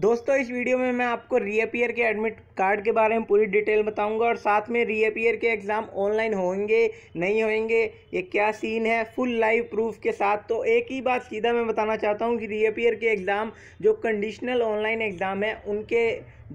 दोस्तों इस वीडियो में मैं आपको रीअपियर के एडमिट कार्ड के बारे में पूरी डिटेल बताऊंगा और साथ में रीअपियर के एग्ज़ाम ऑनलाइन होंगे नहीं होंगे ये क्या सीन है फुल लाइव प्रूफ के साथ तो एक ही बात सीधा मैं बताना चाहता हूँ कि रीअपियर के एग्ज़ाम जो कंडीशनल ऑनलाइन एग्ज़ाम है उनके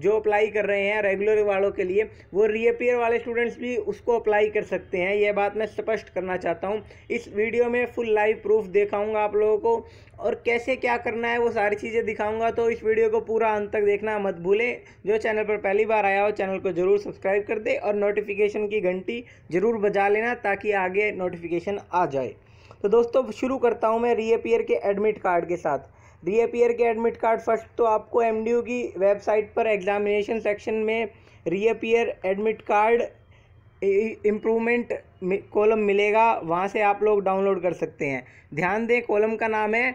जो अप्लाई कर रहे हैं रेगुलर वालों के लिए वो रीअपियर वाले स्टूडेंट्स भी उसको अप्लाई कर सकते हैं यह बात मैं स्पष्ट करना चाहता हूँ इस वीडियो में फुल लाइव प्रूफ देखाऊँगा आप लोगों को और कैसे क्या करना है वो सारी चीज़ें दिखाऊँगा तो इस वीडियो को पूरा अंत तक देखना मत भूलें जो चैनल पर पहली बार आया हो चैनल को ज़रूर सब्सक्राइब कर दे और नोटिफिकेशन की घंटी ज़रूर बजा लेना ताकि आगे नोटिफिकेशन आ जाए तो दोस्तों शुरू करता हूँ मैं रीअपियर के एडमिट कार्ड के साथ रीअपियर के एडमिट कार्ड फर्स्ट तो आपको एम की वेबसाइट पर एग्जामिनेशन सेक्शन में reappear admit card improvement column मिलेगा वहाँ से आप लोग डाउनलोड कर सकते हैं ध्यान दें कॉलम का नाम है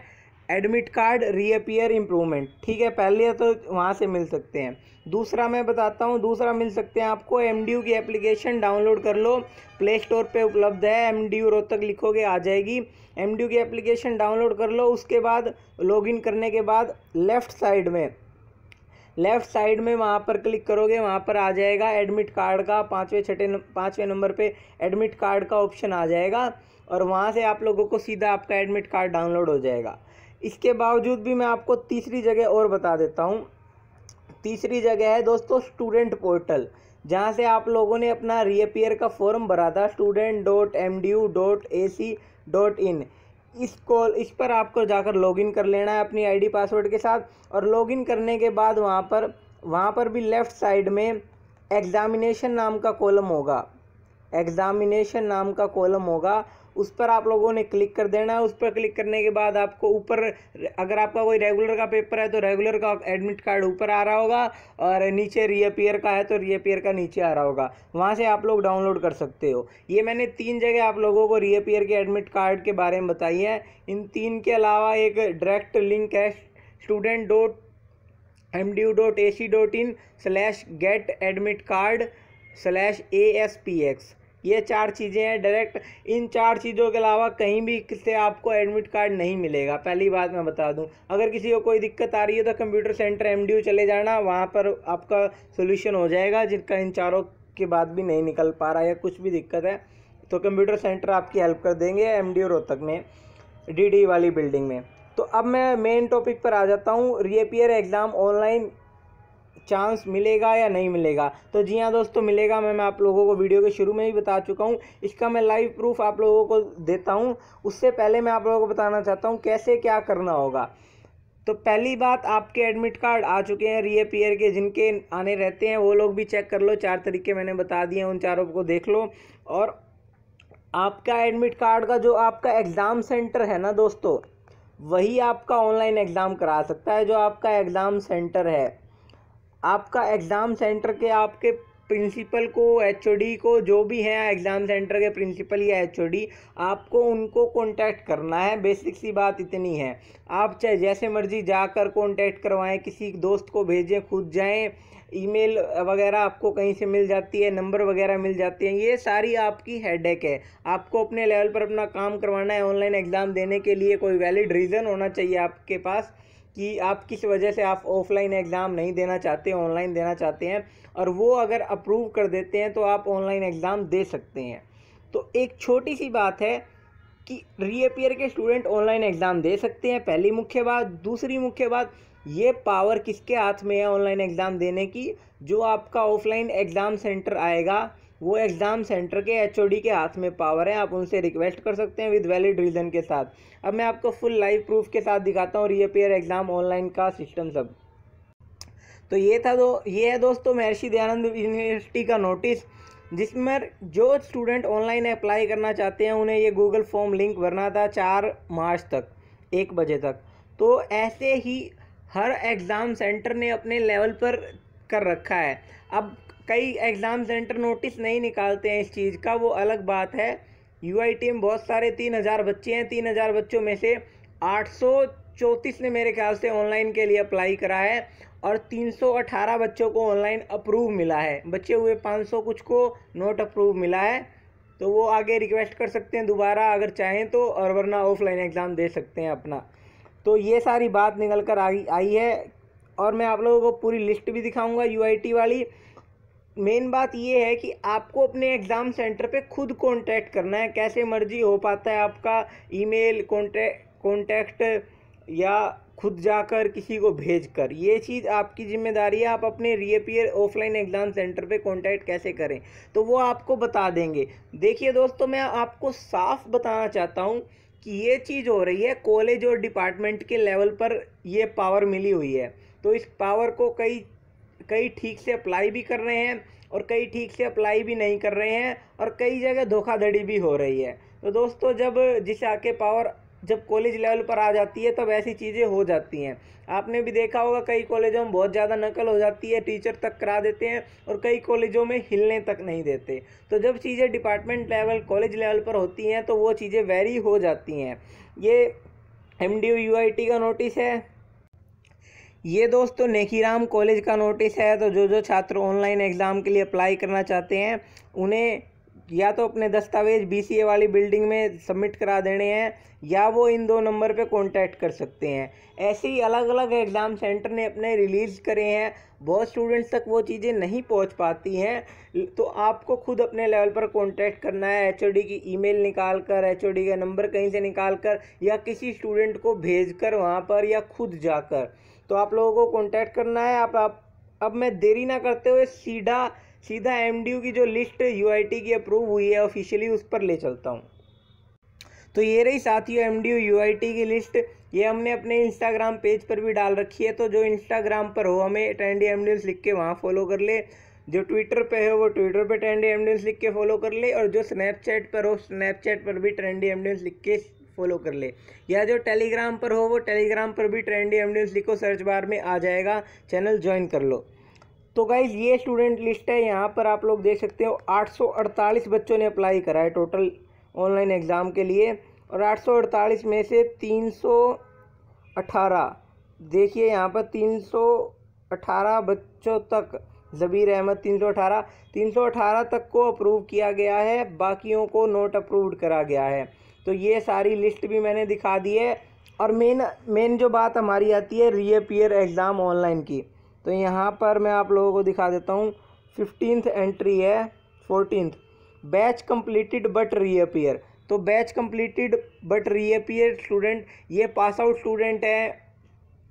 एडमिट कार्ड रीअपियर इम्प्रूवमेंट ठीक है पहले तो वहाँ से मिल सकते हैं दूसरा मैं बताता हूँ दूसरा मिल सकते हैं आपको एम की एप्लीकेशन डाउनलोड कर लो प्ले स्टोर पर उपलब्ध है एम डी तक लिखोगे आ जाएगी एम की एप्लीकेशन डाउनलोड कर लो उसके बाद लॉगिन करने के बाद लेफ़्ट साइड में लेफ़्ट साइड में वहाँ पर क्लिक करोगे वहाँ पर आ जाएगा एडमिट कार्ड का पाँचवें छठे पाँचवें नंबर पे एडमिट कार्ड का ऑप्शन आ जाएगा और वहाँ से आप लोगों को सीधा आपका एडमिट कार्ड डाउनलोड हो जाएगा इसके बावजूद भी मैं आपको तीसरी जगह और बता देता हूँ तीसरी जगह है दोस्तों स्टूडेंट पोर्टल जहाँ से आप लोगों ने अपना रीअपियर का फॉर्म भरा था student dot M D U dot A C dot in इस कॉल इस पर आपको जाकर लॉगिन कर लेना है अपनी आईडी पासवर्ड के साथ और लॉगिन करने के बाद वहाँ पर वहाँ पर भी लेफ़्ट साइड में एग्ज़ामिनेशन नाम का कॉलम होगा एग्ज़ामिनेशन नाम का कॉलम होगा उस पर आप लोगों ने क्लिक कर देना है उस पर क्लिक करने के बाद आपको ऊपर अगर आपका कोई रेगुलर का पेपर है तो रेगुलर का एडमिट कार्ड ऊपर आ रहा होगा और नीचे रीअपियर का है तो रीअपियर का नीचे आ रहा होगा वहाँ से आप लोग डाउनलोड कर सकते हो ये मैंने तीन जगह आप लोगों को रीअपियर के एडमिट कार्ड के बारे में बताई है इन तीन के अलावा एक डायरेक्ट लिंक है student dot M D U dot A C dot in slash get admit card slash A S P X ये चार चीज़ें हैं डायरेक्ट इन चार चीज़ों के अलावा कहीं भी से आपको एडमिट कार्ड नहीं मिलेगा पहली बात मैं बता दूं अगर किसी को कोई दिक्कत आ रही है तो कंप्यूटर सेंटर एमडीयू चले जाना वहाँ पर आपका सोल्यूशन हो जाएगा जिनका इन चारों के बाद भी नहीं निकल पा रहा है कुछ भी दिक्कत है तो कंप्यूटर सेंटर आपकी हेल्प कर देंगे एम डी रोहतक में डी वाली बिल्डिंग में तो अब मैं मेन टॉपिक पर आ जाता हूँ रीअपियर एग्ज़ाम ऑनलाइन चांस मिलेगा या नहीं मिलेगा तो जी हाँ दोस्तों मिलेगा मैं मैं आप लोगों को वीडियो के शुरू में ही बता चुका हूँ इसका मैं लाइव प्रूफ आप लोगों को देता हूँ उससे पहले मैं आप लोगों को बताना चाहता हूँ कैसे क्या करना होगा तो पहली बात आपके एडमिट कार्ड आ चुके हैं रीअपियर के जिनके आने रहते हैं वो लोग भी चेक कर लो चार तरीके मैंने बता दिए उन चारों को देख लो और आपका एडमिट कार्ड का जो आपका एग्ज़ाम सेंटर है ना दोस्तों वही आपका ऑनलाइन एग्ज़ाम करा सकता है जो आपका एग्ज़ाम सेंटर है आपका एग्ज़ाम सेंटर के आपके प्रिंसिपल को एच को जो भी हैं एग्ज़ाम सेंटर के प्रिंसिपल या एच आपको उनको कांटेक्ट करना है बेसिक सी बात इतनी है आप चाहे जैसे मर्जी जाकर कांटेक्ट करवाएं किसी दोस्त को भेजें खुद जाएं ईमेल वगैरह आपको कहीं से मिल जाती है नंबर वगैरह मिल जाते हैं ये सारी आपकी हेडेक है आपको अपने लेवल पर अपना काम करवाना है ऑनलाइन एग्ज़ाम देने के लिए कोई वैलिड रीज़न होना चाहिए आपके पास कि आप किस वजह से आप ऑफलाइन एग्ज़ाम नहीं देना चाहते ऑनलाइन देना चाहते हैं और वो अगर अप्रूव कर देते हैं तो आप ऑनलाइन एग्ज़ाम दे सकते हैं तो एक छोटी सी बात है कि रीअपियर के स्टूडेंट ऑनलाइन एग्ज़ाम दे सकते हैं पहली मुख्य बात दूसरी मुख्य बात ये पावर किसके हाथ में है ऑनलाइन एग्ज़ाम देने की जो आपका ऑफलाइन एग्ज़ाम सेंटर आएगा वो एग्ज़ाम सेंटर के एच के हाथ में पावर है आप उनसे रिक्वेस्ट कर सकते हैं विद वैलिड रीज़न के साथ अब मैं आपको फुल लाइव प्रूफ के साथ दिखाता हूँ रीअपेयर एग्ज़ाम ऑनलाइन का सिस्टम सब तो ये था दो ये है दोस्तों महर्षि दयानंद यूनिवर्सिटी का नोटिस जिसमें जो स्टूडेंट ऑनलाइन अप्लाई करना चाहते हैं उन्हें ये गूगल फॉर्म लिंक भरना था चार मार्च तक एक बजे तक तो ऐसे ही हर एग्ज़ाम सेंटर ने अपने लेवल पर कर रखा है अब कई एग्ज़ाम सेंटर नोटिस नहीं निकालते हैं इस चीज़ का वो अलग बात है यू आई टी में बहुत सारे तीन हज़ार बच्चे हैं तीन हज़ार बच्चों में से आठ सौ चौंतीस ने मेरे ख्याल से ऑनलाइन के लिए अप्लाई करा है और तीन सौ अठारह बच्चों को ऑनलाइन अप्रूव मिला है बचे हुए पाँच सौ कुछ को नोट अप्रूव मिला है तो वो आगे रिक्वेस्ट कर सकते हैं दोबारा अगर चाहें तो और वरना ऑफलाइन एग्ज़ाम दे सकते हैं अपना तो ये सारी बात निकल कर आई आई है और मैं आप लोगों को पूरी लिस्ट भी दिखाऊंगा यू वाली मेन बात ये है कि आपको अपने एग्ज़ाम सेंटर पे खुद कांटेक्ट करना है कैसे मर्जी हो पाता है आपका ईमेल कांटेक्ट या खुद जाकर किसी को भेज कर ये चीज़ आपकी जिम्मेदारी है आप अपने रीअपियर ऑफलाइन एग्ज़ाम सेंटर पे कांटेक्ट कैसे करें तो वो आपको बता देंगे देखिए दोस्तों मैं आपको साफ बताना चाहता हूँ कि ये चीज़ हो रही है कॉलेज और डिपार्टमेंट के लेवल पर ये पावर मिली हुई है तो इस पावर को कई कई ठीक से अप्लाई भी कर रहे हैं और कई ठीक से अप्लाई भी नहीं कर रहे हैं और कई जगह धोखाधड़ी भी हो रही है तो दोस्तों जब जिसे आके पावर जब कॉलेज लेवल पर आ जाती है तब ऐसी चीज़ें हो जाती हैं आपने भी देखा होगा कई कॉलेजों में बहुत ज़्यादा नकल हो जाती है टीचर तक करा देते हैं और कई कॉलेजों में हिलने तक नहीं देते तो जब चीज़ें डिपार्टमेंट लेवल कॉलेज लेवल पर होती हैं तो वो चीज़ें वेरी हो जाती हैं ये M D U I T का नोटिस है ये दोस्तों तो नेकीराम कॉलेज का नोटिस है तो जो जो छात्र ऑनलाइन एग्ज़ाम के लिए अप्लाई करना चाहते हैं उन्हें या तो अपने दस्तावेज बीसीए वाली बिल्डिंग में सबमिट करा देने हैं या वो इन दो नंबर पे कांटेक्ट कर सकते हैं ऐसे ही अलग अलग एग्ज़ाम सेंटर ने अपने रिलीज़ करे हैं बहुत स्टूडेंट्स तक वो चीज़ें नहीं पहुंच पाती हैं तो आपको खुद अपने लेवल पर कांटेक्ट करना है एचओडी की ईमेल निकाल कर एच का नंबर कहीं से निकाल कर या किसी स्टूडेंट को भेज कर वहाँ पर या खुद जाकर तो आप लोगों को कॉन्टैक्ट करना है आप, आप अब मैं देरी ना करते हुए सीधा सीधा एम की जो लिस्ट यू की अप्रूव हुई है ऑफिशियली उस पर ले चलता हूँ तो ये रही साथियों एम डी यू की लिस्ट ये हमने अपने इंस्टाग्राम पेज पर भी डाल रखी है तो जो इंस्टाग्राम पर हो हमें ट्रेंडी एम लिख के वहाँ फॉलो कर ले जो ट्विटर पे है वो ट्विटर पे ट्रेंडी एमडेंस लिख के फॉलो कर ले और जो स्नैपचैट पर हो स्नैपचैट पर भी ट्रेंडी एमडेंस लिख के फॉलो कर ले या जो टेलीग्राम पर हो वो टेलीग्राम पर भी ट्रेंडी एम लिखो सर्च बार में आ जाएगा चैनल ज्वाइन कर लो तो गाइज ये स्टूडेंट लिस्ट है यहाँ पर आप लोग देख सकते हो 848 बच्चों ने अप्लाई करा है टोटल ऑनलाइन एग्ज़ाम के लिए और 848 में से 318 देखिए यहाँ पर 318 बच्चों तक ज़बीर अहमद 318 318 तक को अप्रूव किया गया है बाकियों को नोट अप्रूव्ड करा गया है तो ये सारी लिस्ट भी मैंने दिखा दी है और मेन मेन जो बात हमारी आती है रीअपियर एग्ज़ाम ऑनलाइन की तो यहाँ पर मैं आप लोगों को दिखा देता हूँ फिफ्टींथ एंट्री है fourteenth batch completed but reappear तो batch completed but reappear student ये पास आउट स्टूडेंट है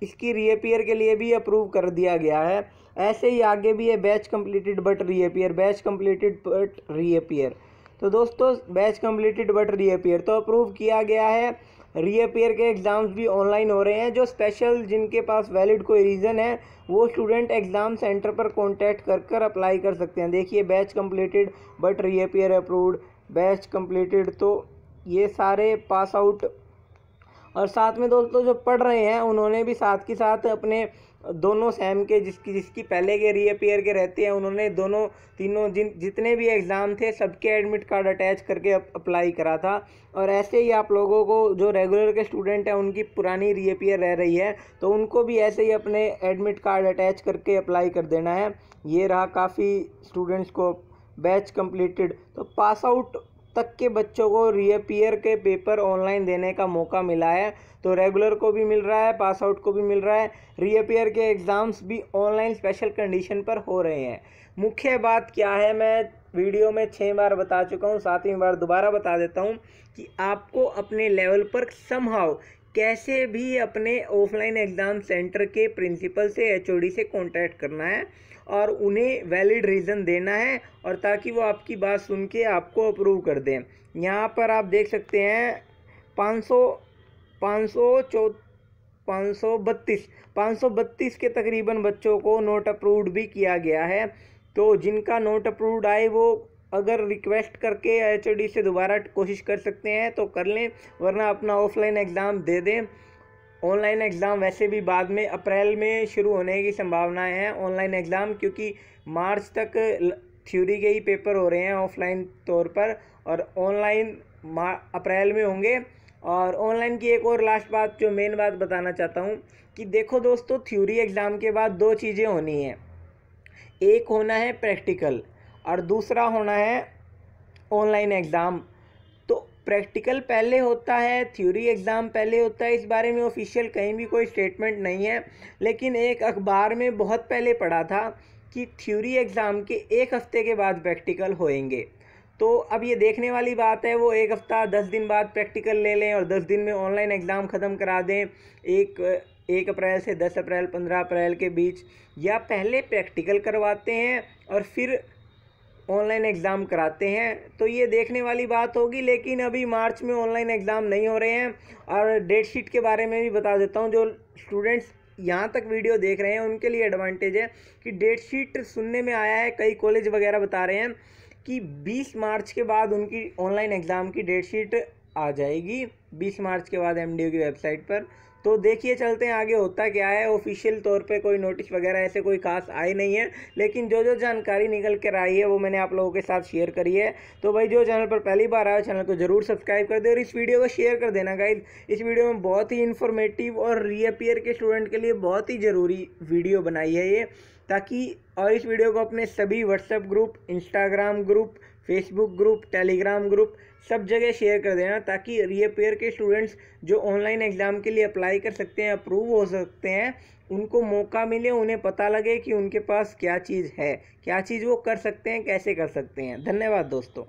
इसकी रीअपियर के लिए भी अप्रूव कर दिया गया है ऐसे ही आगे भी है batch completed but reappear batch completed but reappear तो दोस्तों बैच कम्प्लीटेड बट रीअपेयर तो अप्रूव किया गया है रीअपेयर के एग्ज़ाम्स भी ऑनलाइन हो रहे हैं जो स्पेशल जिनके पास वैलिड कोई रीज़न है वो स्टूडेंट एग्ज़ाम सेंटर पर कॉन्टैक्ट कर कर अप्लाई कर सकते हैं देखिए batch completed but reappear approved batch completed तो ये सारे पास आउट और साथ में दोस्तों जो पढ़ रहे हैं उन्होंने भी साथ के साथ अपने दोनों सैम के जिसकी जिसकी पहले के रीअपेयर के रहते हैं उन्होंने दोनों तीनों जिन जितने भी एग्ज़ाम थे सबके एडमिट कार्ड अटैच करके अप, अप्लाई करा था और ऐसे ही आप लोगों को जो रेगुलर के स्टूडेंट हैं उनकी पुरानी रीअपेयर रह रही है तो उनको भी ऐसे ही अपने एडमिट कार्ड अटैच करके अप्लाई कर देना है ये रहा काफ़ी स्टूडेंट्स को बैच कम्प्लीटेड तो पास आउट तक के बच्चों को रीअपियर के पेपर ऑनलाइन देने का मौका मिला है तो रेगुलर को भी मिल रहा है पास आउट को भी मिल रहा है रीअपियर के एग्ज़ाम्स भी ऑनलाइन स्पेशल कंडीशन पर हो रहे हैं मुख्य बात क्या है मैं वीडियो में छः बार बता चुका हूँ सातवीं बार दोबारा बता देता हूँ कि आपको अपने लेवल पर समहाव कैसे भी अपने ऑफलाइन एग्ज़ाम सेंटर के प्रिंसिपल से एच से कॉन्टैक्ट करना है और उन्हें वैलिड रीज़न देना है और ताकि वो आपकी बात सुन के आपको अप्रूव कर दें यहाँ पर आप देख सकते हैं पाँच सौ पाँच सौ चौ पाँच सौ बत्तीस पाँच सौ बत्तीस के तकरीबन बच्चों को नोट अप्रूव्ड भी किया गया है तो जिनका नोट अप्रूव्ड आए वो अगर रिक्वेस्ट करके एच से दोबारा कोशिश कर सकते हैं तो कर लें वरना अपना ऑफलाइन एग्ज़ाम दे दें ऑनलाइन एग्ज़ाम वैसे भी बाद में अप्रैल में शुरू होने की संभावनाएं हैं ऑनलाइन एग्ज़ाम क्योंकि मार्च तक थ्योरी के ही पेपर हो रहे हैं ऑफलाइन तौर पर और ऑनलाइन अप्रैल में होंगे और ऑनलाइन की एक और लास्ट बात जो मेन बात बताना चाहता हूँ कि देखो दोस्तों थ्योरी एग्ज़ाम के बाद दो चीज़ें होनी हैं एक होना है प्रैक्टिकल और दूसरा होना है ऑनलाइन एग्ज़ाम तो प्रैक्टिकल पहले होता है थ्योरी एग्ज़ाम पहले होता है इस बारे में ऑफिशियल कहीं भी कोई स्टेटमेंट नहीं है लेकिन एक अखबार में बहुत पहले पढ़ा था कि थ्योरी एग्ज़ाम के एक हफ़्ते के बाद प्रैक्टिकल होएंगे तो अब ये देखने वाली बात है वो एक हफ़्ता दस दिन बाद प्रैक्टिकल ले लें और दस दिन में ऑनलाइन एग्ज़ाम ख़त्म करा दें एक एक अप्रैल से दस अप्रैल पंद्रह अप्रैल के बीच या पहले प्रैक्टिकल करवाते हैं और फिर ऑनलाइन एग्ज़ाम कराते हैं तो ये देखने वाली बात होगी लेकिन अभी मार्च में ऑनलाइन एग्ज़ाम नहीं हो रहे हैं और डेट शीट के बारे में भी बता देता हूँ जो स्टूडेंट्स यहाँ तक वीडियो देख रहे हैं उनके लिए एडवांटेज है कि डेट शीट सुनने में आया है कई कॉलेज वगैरह बता रहे हैं कि 20 मार्च के बाद उनकी ऑनलाइन एग्ज़ाम की डेट शीट आ जाएगी 20 मार्च के बाद एमडीयू की वेबसाइट पर तो देखिए चलते हैं आगे होता क्या है ऑफिशियल तौर पे कोई नोटिस वगैरह ऐसे कोई खास आई नहीं है लेकिन जो जो जानकारी निकल कर आई है वो मैंने आप लोगों के साथ शेयर करी है तो भाई जो चैनल पर पहली बार आया चैनल को जरूर सब्सक्राइब कर दे और इस वीडियो को शेयर कर देना गाइज इस वीडियो में बहुत ही इन्फॉर्मेटिव और रीअपियर के स्टूडेंट के लिए बहुत ही ज़रूरी वीडियो बनाई है ये ताकि और इस वीडियो को अपने सभी WhatsApp group Instagram group Facebook group Telegram group सब जगह शेयर कर देना ताकि रीअपेयर के स्टूडेंट्स जो ऑनलाइन एग्ज़ाम के लिए अप्लाई कर सकते हैं अप्रूव हो सकते हैं उनको मौका मिले उन्हें पता लगे कि उनके पास क्या चीज़ है क्या चीज़ वो कर सकते हैं कैसे कर सकते हैं धन्यवाद दोस्तों